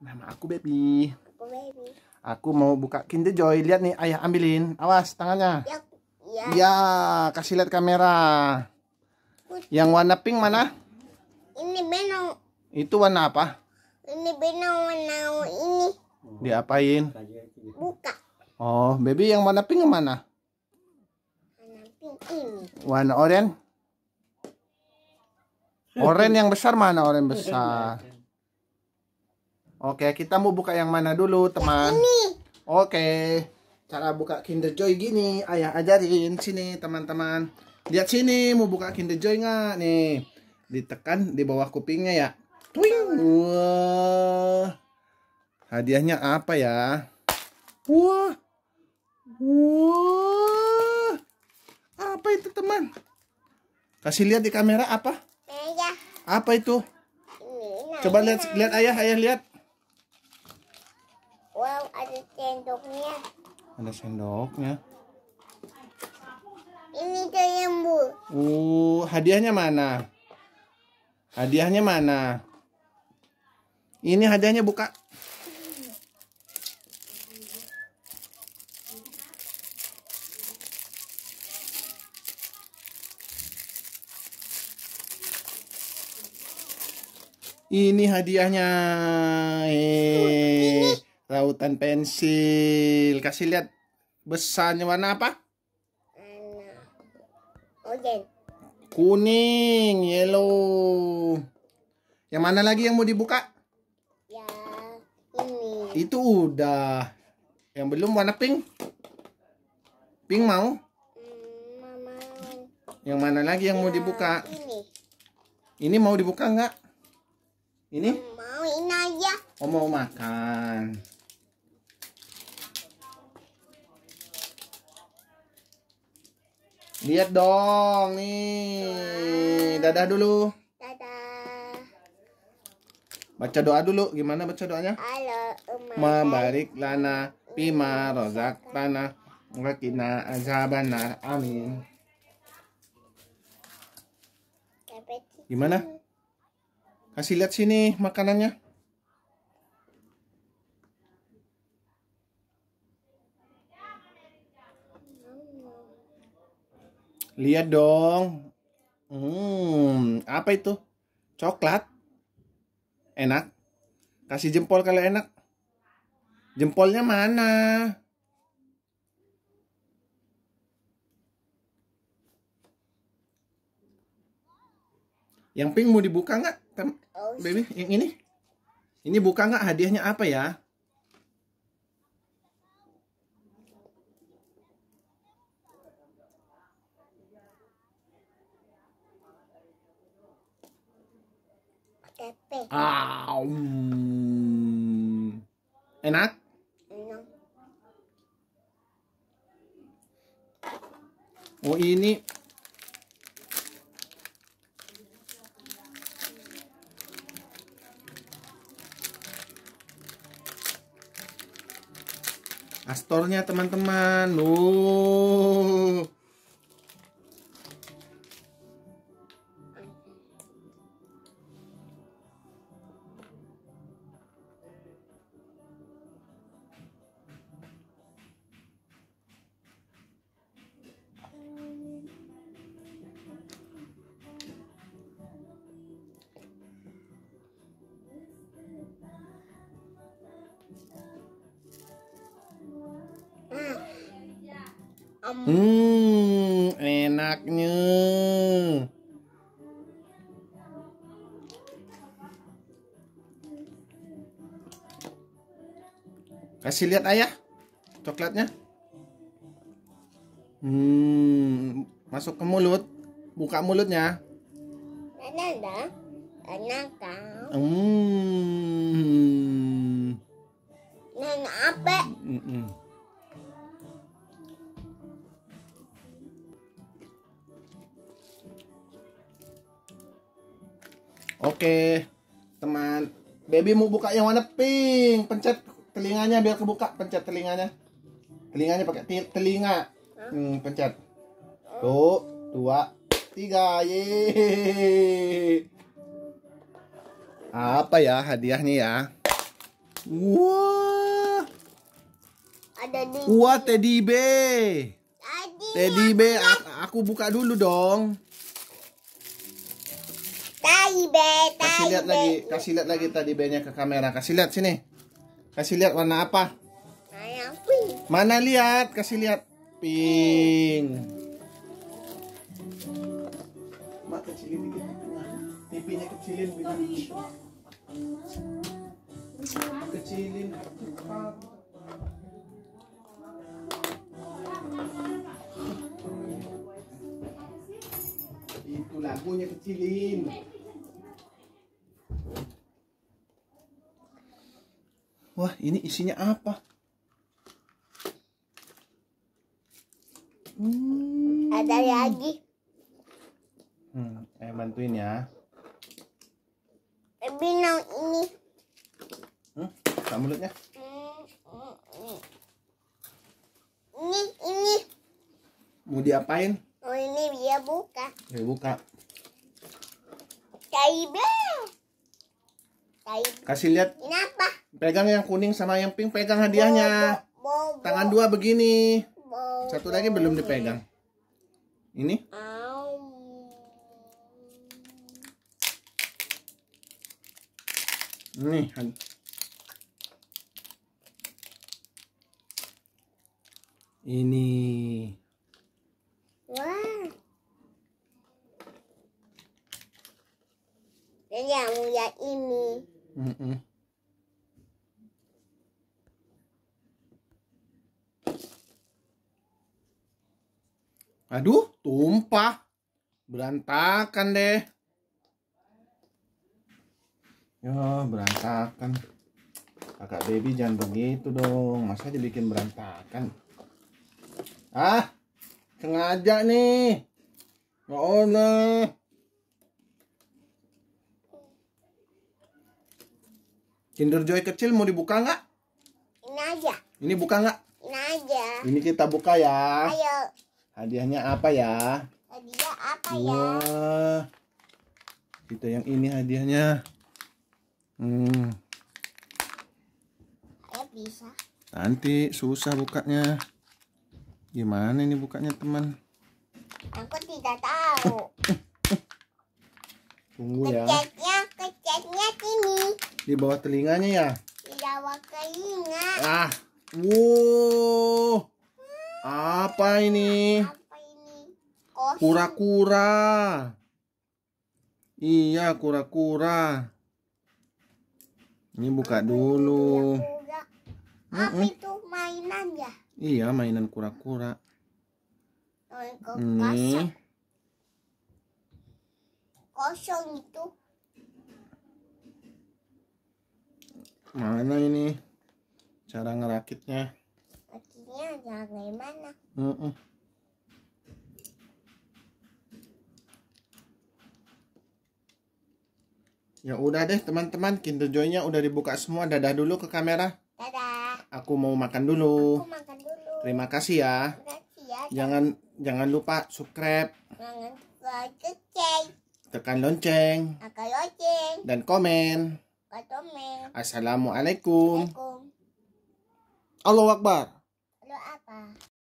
Nama aku baby. Aku baby. Aku mau buka Kinder Joy. Lihat nih, ayah ambilin. Awas tangannya. Ya. Ya, ya kasih lihat kamera. Yang warna pink mana? Ini benang. Itu warna apa? Ini benang warna ini. Diapain? Buka. Oh, baby yang warna pink mana? Warna pink ini. Warna oranye? Oren yang besar mana oren besar? Oke, kita mau buka yang mana dulu, teman? Yang ini. Oke. Cara buka Kinder Joy gini, ayah ajarin sini, teman-teman. Lihat sini, mau buka Kinder Joy nggak? Nih, ditekan di bawah kupingnya ya. Twing. Wah. Hadiahnya apa ya? Wah. Wah. Apa itu, teman? Kasih lihat di kamera apa? Apa itu? Nah, Coba lihat nah. lihat ayah, ayah lihat. Wow, ada sendoknya. Ada sendoknya. Ini kayaknya Bu. Uh, hadiahnya mana? Hadiahnya mana? Ini hadiahnya buka. Ini hadiahnya. Hey. Eh. Dan pensil kasih lihat besarnya warna apa Oke kuning yellow yang mana lagi yang mau dibuka ya ini itu udah yang belum warna pink pink mau hmm, Mama. yang mana lagi yang mau ya, dibuka ini. ini mau dibuka enggak? ini mau ini aja oh mau makan Lihat dong nih. Dadah dulu. Dadah. Baca doa dulu. Gimana baca doanya? Allahumma barik lana pima rozak tanah wakina azabannar. Amin. Gimana? Kasih lihat sini makanannya. Lihat dong. Hmm, apa itu? Coklat. Enak. Kasih jempol kalau enak. Jempolnya mana? Yang pink mau dibuka nggak, baby? Yang ini? Ini buka nggak hadiahnya apa ya? Ah, um. Enak? Enak. Oh ini Astornya teman-teman. Oh. Hmm, enaknya. Kasih lihat ayah coklatnya. Hmm, masuk ke mulut. Buka mulutnya. Enak, enak kan? Hmm. Enak apa? Mm -mm. Oke, teman. Baby mau buka yang warna pink. Pencet telinganya biar kebuka. Pencet telinganya. Telinganya pakai telinga. Hmm, pencet. Tuh, dua, tiga. Yeay. Apa ya hadiahnya ya? Wah. Ada di. Wah, teddy bear. Teddy bear, aku buka dulu dong. Tai be, tai Kasih lihat lagi, kasih lihat lagi tadi banyak ke kamera. Kasih lihat sini. Kasih lihat warna apa? Mana lihat? Kasih lihat pink. Mak kecilin dikit. kecilin Kecilin. Itu lagunya kecilin. wah ini isinya apa hmm. ada lagi hmm, eh bantuin ya mau ini hmm, sama mulutnya ini ini mau diapain oh ini dia buka dia buka Kaibel. Kasih lihat. Kenapa? Pegang yang kuning sama yang pink, pegang hadiahnya. Bo, bo, bo. Tangan dua begini. Satu lagi belum dipegang. Ini? Nih, ini. Wah. Jadi ini. Mm Aduh, tumpah. Berantakan deh. Ya, berantakan. Kakak baby jangan begitu dong. Masa dibikin berantakan? Ah, sengaja nih. Oh Allah. Kinder Joy kecil mau dibuka nggak? Ini aja. Ini buka nggak? Ini aja. Ini kita buka ya. Ayo. Hadiahnya apa ya? Hadiah apa ya? Wah. Kita yang ini hadiahnya. Hmm. Ayo bisa. Nanti susah bukanya. Gimana ini bukanya teman? Aku tidak tahu. Tunggu ya. Kecetnya, kecetnya sini. Di bawah telinganya ya? Di bawah telinga. Ah, wow. Apa ini? Apa ini? Kura-kura. Iya, kura-kura. Ini buka dulu. Kura Apa itu mainan ya? Iya, mainan kura-kura. Ini kosong itu mana ini cara ngerakitnya rakitnya jangan Ya udah deh teman-teman, Kinder joynya udah dibuka semua. Dadah dulu ke kamera. Dadah. Aku mau makan dulu. Aku makan dulu. Terima kasih ya. Terima kasih ya. Jangan jangan lupa subscribe. Jangan lupa Tekan lonceng. Dan komen. Assalamualaikum. Allahu Akbar. Allahu Akbar.